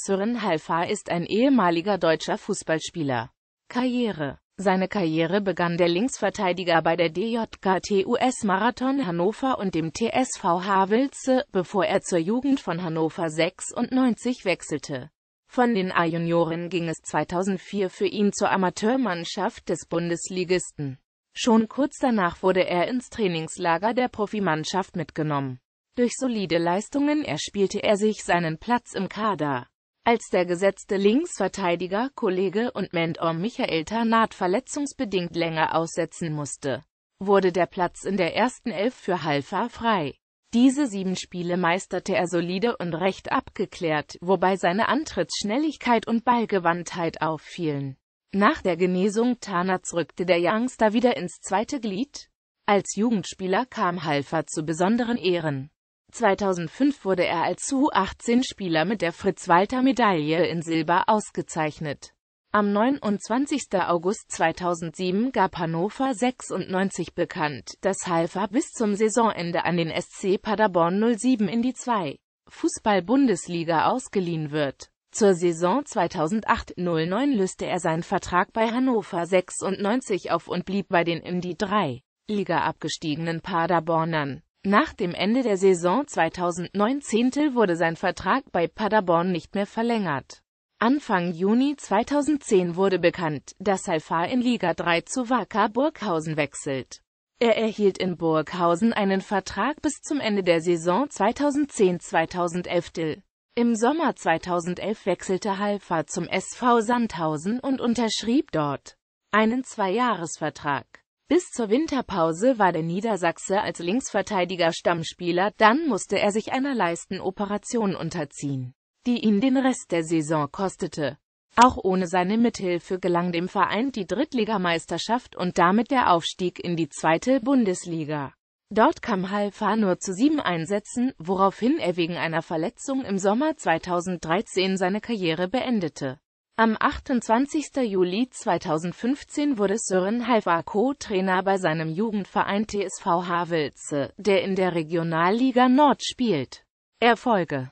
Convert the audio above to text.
Sören Halfa ist ein ehemaliger deutscher Fußballspieler. Karriere Seine Karriere begann der Linksverteidiger bei der DJKTUS Marathon Hannover und dem TSV Havelze, bevor er zur Jugend von Hannover 96 wechselte. Von den A-Junioren ging es 2004 für ihn zur Amateurmannschaft des Bundesligisten. Schon kurz danach wurde er ins Trainingslager der Profimannschaft mitgenommen. Durch solide Leistungen erspielte er sich seinen Platz im Kader. Als der gesetzte Linksverteidiger, Kollege und Mentor Michael Tarnath verletzungsbedingt länger aussetzen musste, wurde der Platz in der ersten Elf für Halfa frei. Diese sieben Spiele meisterte er solide und recht abgeklärt, wobei seine Antrittsschnelligkeit und Ballgewandtheit auffielen. Nach der Genesung Tarnats rückte der Youngster wieder ins zweite Glied. Als Jugendspieler kam Halfa zu besonderen Ehren. 2005 wurde er als U18-Spieler mit der Fritz-Walter-Medaille in Silber ausgezeichnet. Am 29. August 2007 gab Hannover 96 bekannt, dass Halfa bis zum Saisonende an den SC Paderborn 07 in die 2 Fußball-Bundesliga ausgeliehen wird. Zur Saison 2008-09 löste er seinen Vertrag bei Hannover 96 auf und blieb bei den in die 3 Liga abgestiegenen Paderbornern. Nach dem Ende der Saison 2019 wurde sein Vertrag bei Paderborn nicht mehr verlängert. Anfang Juni 2010 wurde bekannt, dass Haifa in Liga 3 zu Wacker Burghausen wechselt. Er erhielt in Burghausen einen Vertrag bis zum Ende der Saison 2010-2011. Im Sommer 2011 wechselte Halfa zum SV Sandhausen und unterschrieb dort einen Zweijahresvertrag. Bis zur Winterpause war der Niedersachse als Linksverteidiger Stammspieler, dann musste er sich einer Leistenoperation unterziehen, die ihn den Rest der Saison kostete. Auch ohne seine Mithilfe gelang dem Verein die Drittligameisterschaft und damit der Aufstieg in die zweite Bundesliga. Dort kam Halfa nur zu sieben Einsätzen, woraufhin er wegen einer Verletzung im Sommer 2013 seine Karriere beendete. Am 28. Juli 2015 wurde Sören Halvar Co-Trainer bei seinem Jugendverein TSV Havelse, der in der Regionalliga Nord spielt. Erfolge